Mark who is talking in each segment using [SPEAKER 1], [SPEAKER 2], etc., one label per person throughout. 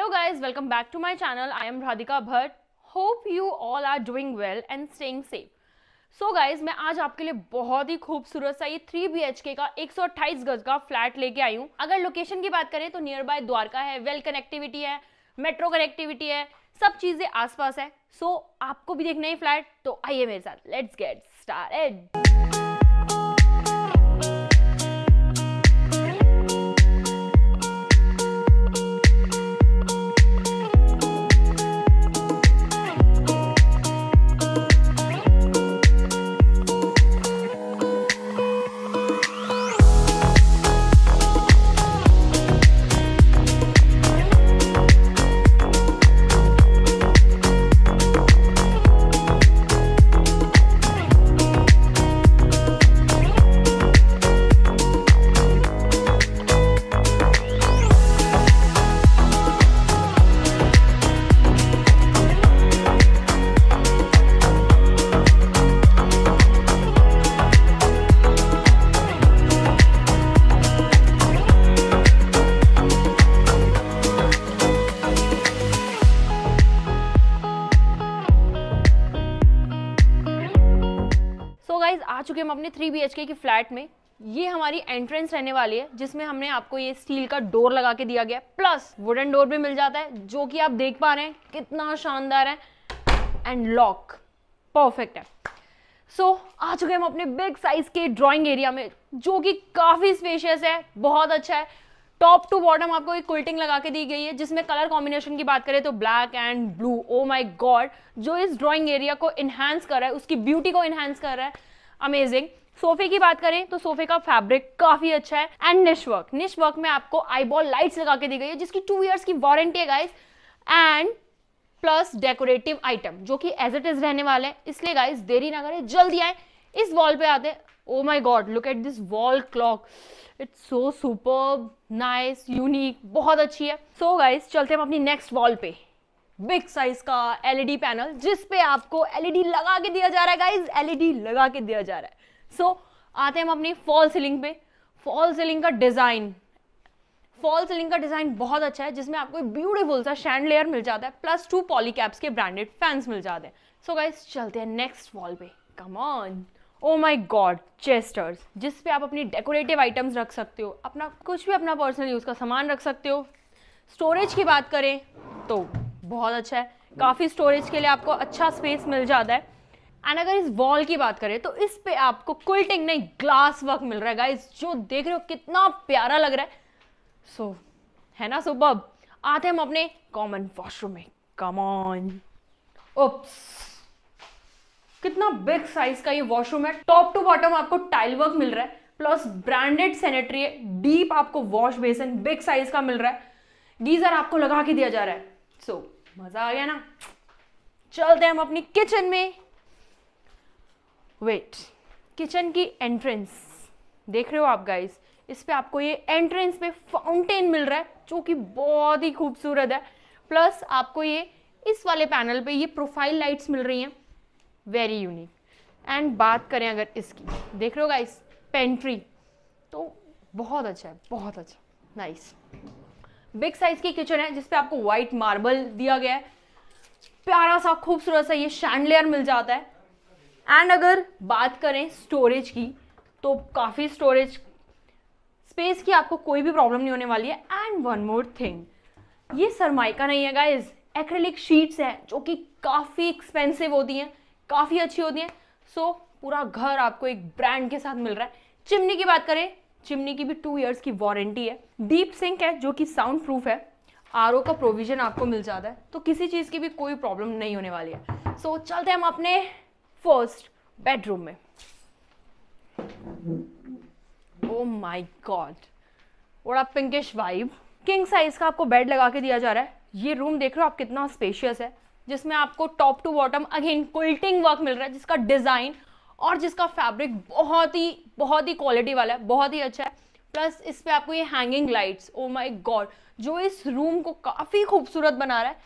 [SPEAKER 1] Hello guys welcome back to my channel I am Radhika Bhatt hope you all are doing well and staying safe so guys मैं आज आपके लिए बहुत ही खूबसूरत सा ये 3 बी का 128 गज का फ्लैट लेके आई हूँ अगर लोकेशन की बात करें तो नियर बाय द्वारका है वेल कनेक्टिविटी है मेट्रो कनेक्टिविटी है सब चीज़ें आसपास है सो so, आपको भी देखना है फ्लैट तो आइए मेरे साथ लेट्स गेट स्टार्टेड चुके हम अपने थ्री बी के फ्लैट में ये हमारी एंट्रेंस रहने वाली है जिसमें हमने आपको ये स्टील का डोर लगा के दिया गया प्लस वुडन डोर भी मिल जाता है जो कि आप देख पा रहे हैं कितना शानदार है एंड लॉक परफेक्ट है सो so, आ चुके हम अपने बिग साइज के ड्राइंग एरिया में जो कि काफ़ी स्पेशियस है बहुत अच्छा है टॉप टू बॉटम आपको एक कुल्टिंग लगा के दी गई है जिसमें कलर कॉम्बिनेशन की बात करें तो black and blue oh my God जो इस ड्राइंग एरिया को इन्हांस कर रहा है उसकी ब्यूटी को इन्हांस कर रहा है अमेजिंग सोफे की बात करें तो सोफे का फैब्रिक काफी अच्छा है एंड निशवर्क निशवर्क में आपको आईबॉल लाइट्स लगा के दी गई है जिसकी टू ईयर्स की वारंटी है guys and plus decorative item जो कि एज इट इज रहने वाले हैं इसलिए गाइस देरी ना करें जल्दी आए इस वॉल पे आते oh my God look at this wall clock it's so super nice unique बहुत अच्छी है सो so गाइस चलते हम अपनी नेक्स्ट वॉल पे बिग साइज का एलईडी पैनल जिस पे आपको एलईडी लगा के दिया जा रहा है गाइज एलईडी लगा के दिया जा रहा है सो so, आते हैं हम अपनी फॉल सीलिंग पे फॉल सीलिंग का डिज़ाइन फॉल सीलिंग का डिज़ाइन बहुत अच्छा है जिसमें आपको ब्यूटीफुल सा शैंड लेयर मिल जाता है प्लस टू पॉलीकैप्स के ब्रांडेड फैंस मिल जाते हैं सो गाइज चलते हैं नेक्स्ट वॉल पे come on oh my God chesters जिस पे आप अपनी डेकोरेटिव आइटम्स रख सकते हो अपना कुछ भी अपना पर्सनल यूज़ का सामान रख सकते हो स्टोरेज की बात करें तो बहुत अच्छा है काफ़ी स्टोरेज के लिए आपको अच्छा स्पेस मिल जाता है एंड अगर इस वॉल की बात करें तो इस पे आपको क्विल्टिंग नहीं ग्लास वर्क मिल रहा है गाइस जो देख रहे हो कितना प्यारा लग रहा है सो so, है ना सुबह आते हम अपने कॉमन वॉशरूम में कमॉन ओप्स कितना बिग साइज का ये वॉशरूम है टॉप टू बॉटम आपको टाइल वर्क मिल रहा है प्लस ब्रांडेड सैनिटरी है डीप आपको वॉश बेसन बिग साइज का मिल रहा है गीजर आपको लगा के दिया जा रहा है सो so, मजा आ गया ना चलते हैं हम अपनी किचन में वेट किचन की एंट्रेंस देख रहे हो आप गाइस इस पे आपको ये एंट्रेंस में फाउंटेन मिल रहा है जो कि बहुत ही खूबसूरत है प्लस आपको ये इस वाले पैनल पे ये प्रोफाइल लाइट्स मिल रही हैं वेरी यूनिक एंड बात करें अगर इसकी देख रहे हो गाइस पेंट्री तो बहुत अच्छा है बहुत अच्छा नाइस nice. बिग साइज की किचन है जिसपे आपको व्हाइट मार्बल दिया गया है प्यारा सा खूबसूरत सा ये शैंडलेयर मिल जाता है एंड अगर बात करें स्टोरेज की तो काफ़ी स्टोरेज स्पेस की आपको कोई भी प्रॉब्लम नहीं होने वाली है एंड वन मोर थिंग ये सरमाइका नहीं है गाइज एक्रेलिक शीट्स हैं जो कि काफ़ी एक्सपेंसिव होती हैं काफ़ी अच्छी होती हैं सो so, पूरा घर आपको एक ब्रांड के साथ मिल रहा है चिमनी की बात करें चिमनी की भी टू ईयर्स की वारंटी है डीप सिंक है जो कि साउंड प्रूफ है आर का प्रोविजन आपको मिल जाता है तो किसी चीज़ की भी कोई प्रॉब्लम नहीं होने वाली है सो so, चलते हैं हम अपने फर्स्ट बेडरूम में ओ माई गॉड बड़ा पिंकिश वाइब किंग साइज का आपको बेड लगा के दिया जा रहा है ये रूम देख रहे हो आप कितना स्पेशियस है जिसमें आपको top to bottom again quilting work मिल रहा है जिसका डिज़ाइन और जिसका फैब्रिक बहुत ही बहुत ही क्वालिटी वाला है बहुत ही अच्छा है प्लस इस पर आपको ये hanging lights oh my God जो इस रूम को काफ़ी खूबसूरत बना रहा है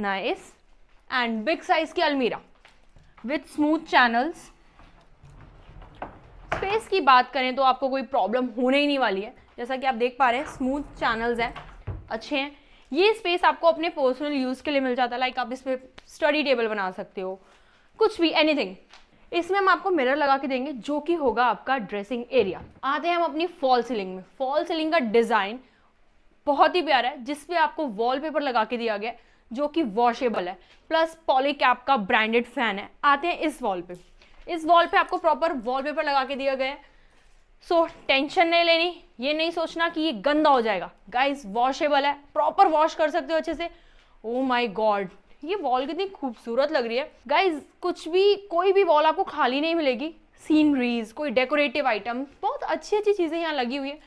[SPEAKER 1] नाइस एंड बिग साइज की अलमीरा विथ स्मूथ चैनल्स स्पेस की बात करें तो आपको कोई प्रॉब्लम होने ही नहीं वाली है जैसा कि आप देख पा रहे हैं स्मूथ चैनल्स हैं अच्छे हैं ये स्पेस आपको अपने पर्सनल यूज़ के लिए मिल जाता है लाइक आप इस पर स्टडी टेबल बना सकते हो कुछ भी एनीथिंग इसमें हम आपको मिरर लगा के देंगे जो कि होगा आपका ड्रेसिंग एरिया आते हैं हम अपनी फॉल सीलिंग में फॉल सीलिंग का डिज़ाइन बहुत ही प्यारा है जिसपे आपको वॉलपेपर लगा के दिया गया है जो कि वॉशेबल है प्लस पॉलीकैप का ब्रांडेड फैन है आते हैं इस वॉल पे इस वॉल पे आपको प्रॉपर वॉलपेपर लगा के दिया गया है सो टेंशन नहीं लेनी ये नहीं सोचना कि ये गंदा हो जाएगा गाइस वॉशेबल है प्रॉपर वॉश कर सकते हो अच्छे से ओ माई गॉड ये वॉल कितनी खूबसूरत लग रही है गाइज कुछ भी कोई भी वॉल आपको खाली नहीं मिलेगी सीनरीज कोई डेकोरेटिव आइटम बहुत अच्छी अच्छी चीज़ें यहाँ लगी हुई है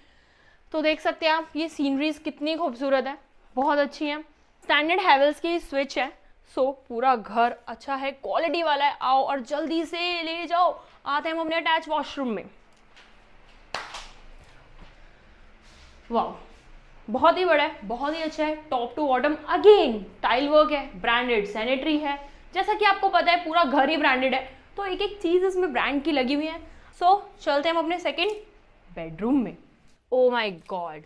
[SPEAKER 1] तो देख सकते हैं आप ये सीनरीज कितनी खूबसूरत है बहुत अच्छी हैं स्टैंडर्ड हैवल्स की स्विच है सो so, पूरा घर अच्छा है क्वालिटी वाला है आओ और जल्दी से ले जाओ आते हैं हम अपने अटैच वॉशरूम में वाह बहुत ही बड़ा है बहुत ही अच्छा है top to bottom again tile work है ब्रांडेड सैनिटरी है जैसा कि आपको पता है पूरा घर ही ब्रांडेड है तो एक एक चीज़ इसमें ब्रांड की लगी हुई है सो so, चलते हैं हम अपने सेकेंड बेडरूम में ओ माई गॉड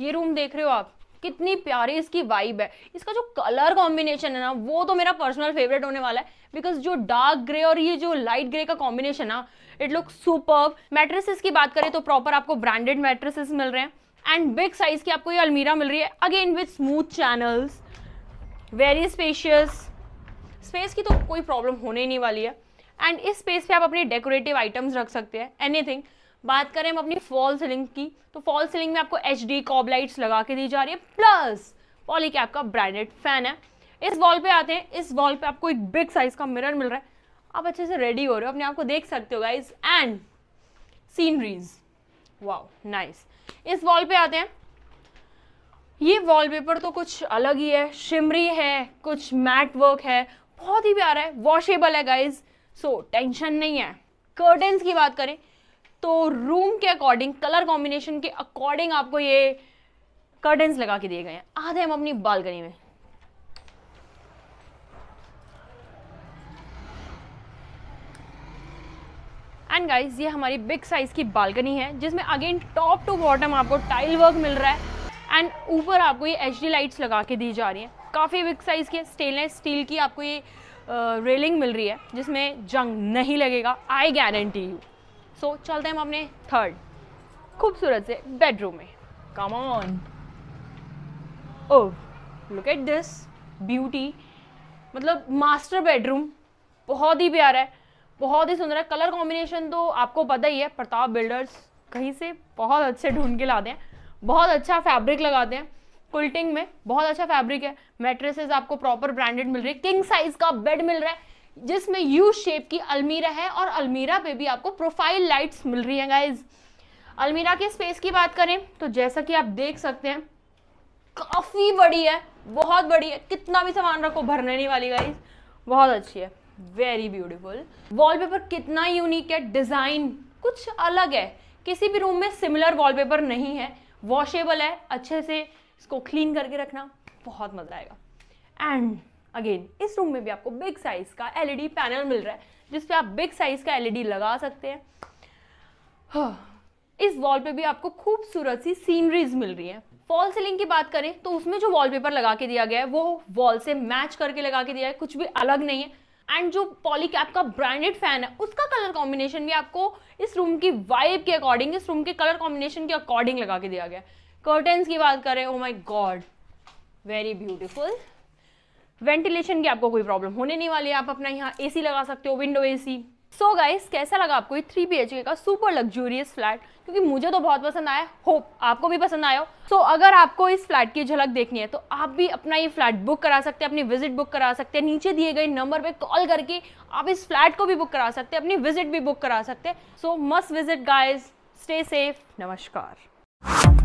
[SPEAKER 1] ये रूम देख रहे हो आप कितनी प्यारी इसकी वाइब है इसका जो कलर कॉम्बिनेशन है ना वो तो मेरा पर्सनल फेवरेट होने वाला है बिकॉज जो डार्क ग्रे और ये जो लाइट ग्रे का कॉम्बिनेशन ना इट लुक सुपर मैट्रेसेस की बात करें तो प्रॉपर आपको ब्रांडेड मैट्रेसेस मिल रहे हैं एंड बिग साइज़ की आपको ये अलमीरा मिल रही है again with smooth channels very spacious space की तो कोई प्रॉब्लम होने ही नहीं वाली है एंड इस स्पेस पे आप अपने डेकोरेटिव आइटम्स रख सकते हैं एनीथिंग बात करें हम अपनी फॉल सीलिंग की तो फॉल सीलिंग में आपको एच डी कॉबलाइट्स लगा के दी जा रही है प्लस पॉली कैप का ब्रांडेड फैन है इस वॉल पे आते हैं इस वॉल पे आपको एक बिग साइज का मिरर मिल रहा है आप अच्छे से रेडी हो रहे हो अपने आप को देख सकते हो guys and sceneries wow nice इस वॉल पे आते हैं ये वॉलपेपर तो कुछ अलग ही है शिमरी है कुछ मैट वर्क है बहुत ही प्यारा है वॉशेबल है गाइज सो टेंशन नहीं है कर्टन्स की बात करें तो रूम के अकॉर्डिंग कलर कॉम्बिनेशन के अकॉर्डिंग आपको ये कर्टन्स लगा के दिए गए हैं आधे हम अपनी बालकनी में एंड गाइज ये हमारी बिग साइज़ की बालकनी है जिसमें अगेन टॉप टू बॉटम आपको टाइल वर्क मिल रहा है एंड ऊपर आपको ये एच लाइट्स लगा के दी जा रही हैं काफ़ी बिग साइज़ की स्टेनलेस स्टील की आपको ये रेलिंग मिल रही है जिसमें जंग नहीं लगेगा आई गारंटी यू सो चलते हैं हम अपने थर्ड खूबसूरत से बेडरूम में come on oh look at this beauty मतलब मास्टर बेडरूम बहुत ही प्यारा है बहुत ही सुंदर है कलर कॉम्बिनेशन तो आपको पता ही है प्रताप बिल्डर्स कहीं से बहुत अच्छे ढूंढ के लाते हैं बहुत अच्छा फैब्रिक लगाते हैं कुल्टिंग में बहुत अच्छा फैब्रिक है मेट्रेसेस आपको प्रॉपर ब्रांडेड मिल रही है किंग साइज का बेड मिल रहा है जिसमें यू शेप की अलमीरा है और अलमीरा पे भी आपको प्रोफाइल लाइट्स मिल रही हैं गाइज अलमीरा के स्पेस की बात करें तो जैसा कि आप देख सकते हैं काफ़ी बड़ी है बहुत बड़ी है कितना भी सामान रखो भरने नहीं वाली गाइज बहुत अच्छी है वेरी ब्यूटीफुल वॉलपेपर कितना यूनिक है डिज़ाइन कुछ अलग है किसी भी रूम में सिमिलर वॉलपेपर नहीं है वॉशेबल है अच्छे से इसको क्लीन करके रखना बहुत मज़ा आएगा एंड अगेन इस रूम में भी आपको बिग साइज़ का एलईडी पैनल मिल रहा है जिस पे आप बिग साइज़ का एलईडी लगा सकते हैं हाँ, इस वॉल पे भी आपको खूबसूरत सी सीनरीज मिल रही है फॉल सीलिंग की बात करें तो उसमें जो वॉलपेपर लगा के दिया गया है वो वॉल से मैच करके लगा के दिया है कुछ भी अलग नहीं है एंड जो पॉलीकैप का ब्रांडेड फैन है उसका कलर कॉम्बिनेशन भी आपको इस रूम की वाइब के अकॉर्डिंग इस रूम के कलर कॉम्बिनेशन के अकॉर्डिंग लगा के दिया गया कर्टन्स की बात करें oh my God very beautiful ventilation की आपको कोई प्रॉब्लम होने नहीं वाली है आप अपना यहाँ एसी लगा सकते हो window AC so so guys कैसा लगा आपको ये थ्री बी का सुपर लग्जूरियस फ्लैट क्योंकि मुझे तो बहुत पसंद आया होप आपको भी पसंद आया हो सो अगर आपको इस फ्लैट की झलक देखनी है तो आप भी अपना ये फ्लैट बुक करा सकते हैं अपनी विजिट बुक करा सकते हैं नीचे दिए गए नंबर पे कॉल करके आप इस फ्लैट को भी बुक करा सकते हैं अपनी विजिट भी बुक करा सकते हैं so must visit guys stay safe नमस्कार